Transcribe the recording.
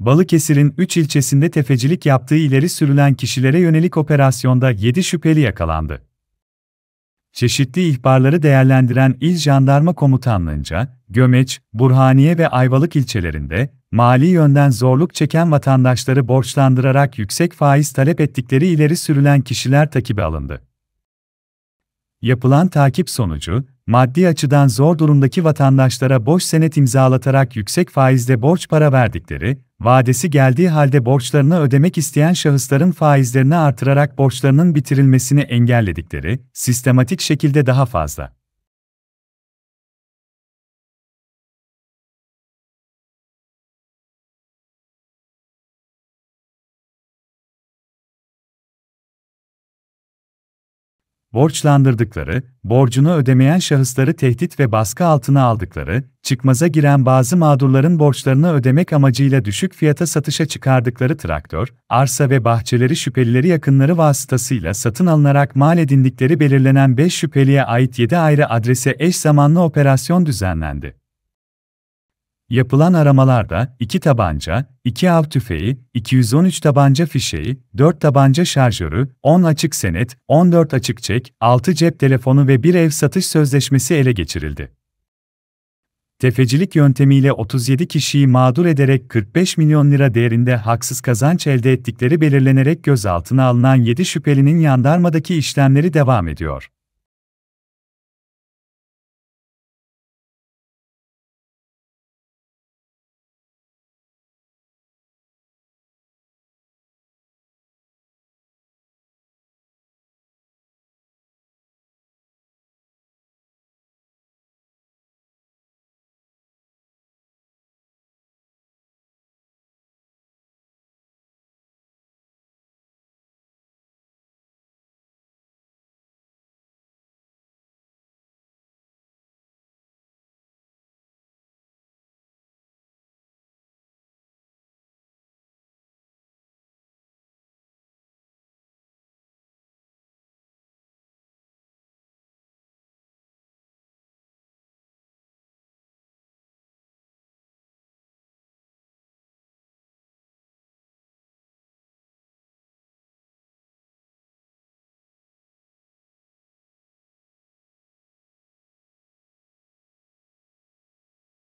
Balıkesir'in 3 ilçesinde tefecilik yaptığı ileri sürülen kişilere yönelik operasyonda 7 şüpheli yakalandı. Çeşitli ihbarları değerlendiren İl Jandarma Komutanlığı'nca, Gömeç, Burhaniye ve Ayvalık ilçelerinde, mali yönden zorluk çeken vatandaşları borçlandırarak yüksek faiz talep ettikleri ileri sürülen kişiler takibi alındı. Yapılan takip sonucu, maddi açıdan zor durumdaki vatandaşlara boş senet imzalatarak yüksek faizde borç para verdikleri, vadesi geldiği halde borçlarını ödemek isteyen şahısların faizlerini artırarak borçlarının bitirilmesini engelledikleri, sistematik şekilde daha fazla borçlandırdıkları, borcunu ödemeyen şahısları tehdit ve baskı altına aldıkları, çıkmaza giren bazı mağdurların borçlarını ödemek amacıyla düşük fiyata satışa çıkardıkları traktör, arsa ve bahçeleri şüphelileri yakınları vasıtasıyla satın alınarak mal edindikleri belirlenen 5 şüpheliye ait 7 ayrı adrese eş zamanlı operasyon düzenlendi. Yapılan aramalarda 2 tabanca, 2 av tüfeği, 213 tabanca fişeği, 4 tabanca şarjörü, 10 açık senet, 14 açık çek, 6 cep telefonu ve 1 ev satış sözleşmesi ele geçirildi. Tefecilik yöntemiyle 37 kişiyi mağdur ederek 45 milyon lira değerinde haksız kazanç elde ettikleri belirlenerek gözaltına alınan 7 şüphelinin yandarmadaki işlemleri devam ediyor.